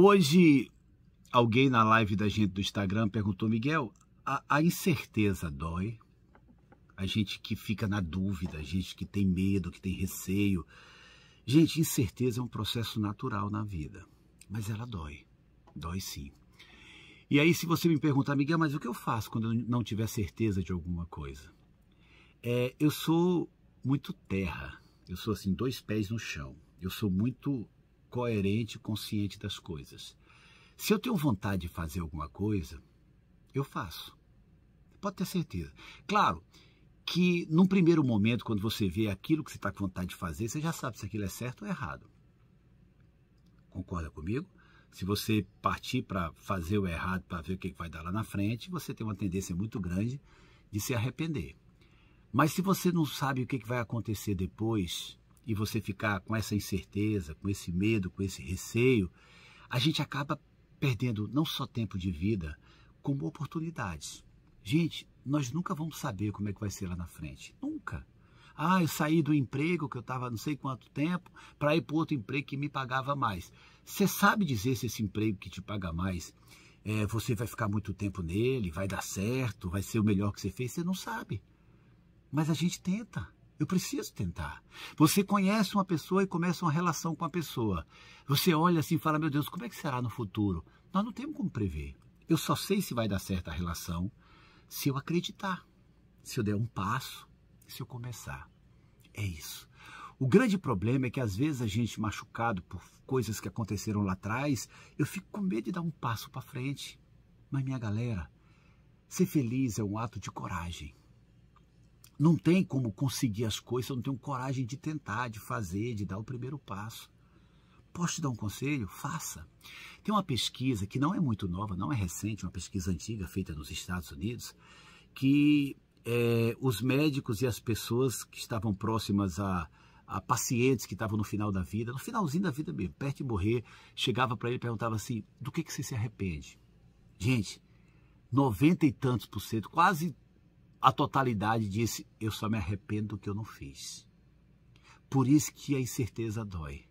Hoje, alguém na live da gente do Instagram perguntou, Miguel, a, a incerteza dói? A gente que fica na dúvida, a gente que tem medo, que tem receio. Gente, incerteza é um processo natural na vida, mas ela dói. Dói sim. E aí, se você me perguntar, Miguel, mas o que eu faço quando eu não tiver certeza de alguma coisa? É, eu sou muito terra. Eu sou assim, dois pés no chão. Eu sou muito coerente, consciente das coisas. Se eu tenho vontade de fazer alguma coisa, eu faço. Pode ter certeza. Claro que num primeiro momento, quando você vê aquilo que você está com vontade de fazer, você já sabe se aquilo é certo ou errado. Concorda comigo? Se você partir para fazer o errado para ver o que vai dar lá na frente, você tem uma tendência muito grande de se arrepender. Mas se você não sabe o que vai acontecer depois, e você ficar com essa incerteza, com esse medo, com esse receio, a gente acaba perdendo não só tempo de vida, como oportunidades. Gente, nós nunca vamos saber como é que vai ser lá na frente. Nunca. Ah, eu saí do emprego que eu estava não sei quanto tempo para ir para outro emprego que me pagava mais. Você sabe dizer se esse emprego que te paga mais, é, você vai ficar muito tempo nele, vai dar certo, vai ser o melhor que você fez? Você não sabe. Mas a gente tenta. Eu preciso tentar. Você conhece uma pessoa e começa uma relação com a pessoa. Você olha assim e fala: Meu Deus, como é que será no futuro? Nós não temos como prever. Eu só sei se vai dar certo a relação se eu acreditar, se eu der um passo, se eu começar. É isso. O grande problema é que às vezes a gente, machucado por coisas que aconteceram lá atrás, eu fico com medo de dar um passo para frente. Mas, minha galera, ser feliz é um ato de coragem não tem como conseguir as coisas, eu não tenho coragem de tentar, de fazer, de dar o primeiro passo. Posso te dar um conselho? Faça. Tem uma pesquisa que não é muito nova, não é recente, uma pesquisa antiga feita nos Estados Unidos, que é, os médicos e as pessoas que estavam próximas a, a pacientes que estavam no final da vida, no finalzinho da vida mesmo, perto de morrer, chegava para ele e perguntava assim: do que, que você se arrepende? Gente, noventa e tantos por cento, quase a totalidade disse: Eu só me arrependo do que eu não fiz. Por isso que a incerteza dói.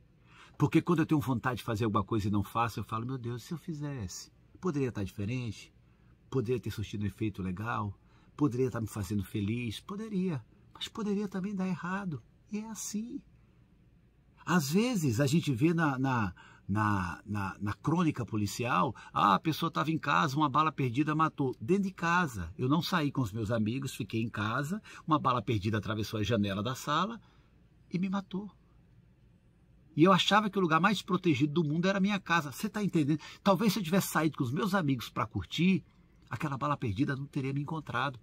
Porque quando eu tenho vontade de fazer alguma coisa e não faço, eu falo: Meu Deus, se eu fizesse, poderia estar diferente, poderia ter surtido um efeito legal, poderia estar me fazendo feliz, poderia, mas poderia também dar errado. E é assim. Às vezes a gente vê na, na na, na, na crônica policial, ah, a pessoa estava em casa, uma bala perdida matou. Dentro de casa, eu não saí com os meus amigos, fiquei em casa, uma bala perdida atravessou a janela da sala e me matou. E eu achava que o lugar mais protegido do mundo era a minha casa. Você está entendendo? Talvez se eu tivesse saído com os meus amigos para curtir, aquela bala perdida não teria me encontrado.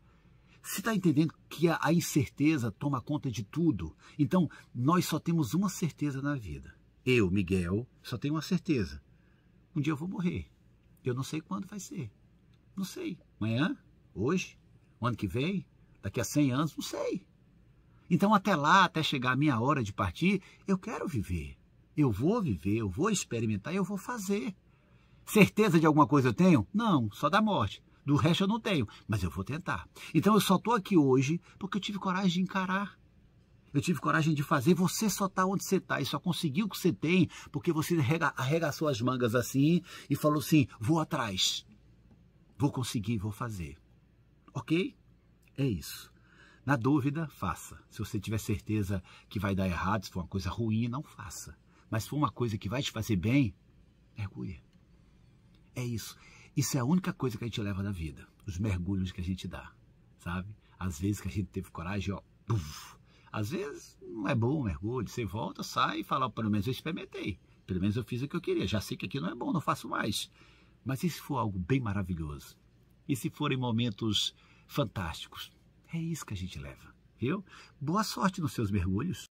Você está entendendo que a incerteza toma conta de tudo? Então, nós só temos uma certeza na vida: eu, Miguel, só tenho uma certeza. Um dia eu vou morrer. Eu não sei quando vai ser. Não sei. Amanhã? Hoje? O ano que vem? Daqui a 100 anos? Não sei. Então, até lá, até chegar a minha hora de partir, eu quero viver. Eu vou viver, eu vou experimentar, eu vou fazer. Certeza de alguma coisa eu tenho? Não, só da morte. Do resto eu não tenho, mas eu vou tentar. Então eu só estou aqui hoje porque eu tive coragem de encarar. Eu tive coragem de fazer. Você só está onde você está e só conseguiu o que você tem porque você arregaçou as mangas assim e falou assim: vou atrás, vou conseguir, vou fazer. Ok? É isso. Na dúvida, faça. Se você tiver certeza que vai dar errado, se for uma coisa ruim, não faça. Mas se for uma coisa que vai te fazer bem, mergulha. É isso. Isso é a única coisa que a gente leva da vida. Os mergulhos que a gente dá, sabe? Às vezes que a gente teve coragem, ó, às vezes não é bom o mergulho, você volta, sai e fala, pelo menos eu experimentei, pelo menos eu fiz o que eu queria, já sei que aqui não é bom, não faço mais. Mas e se for algo bem maravilhoso? E se forem momentos fantásticos? É isso que a gente leva, viu? Boa sorte nos seus mergulhos.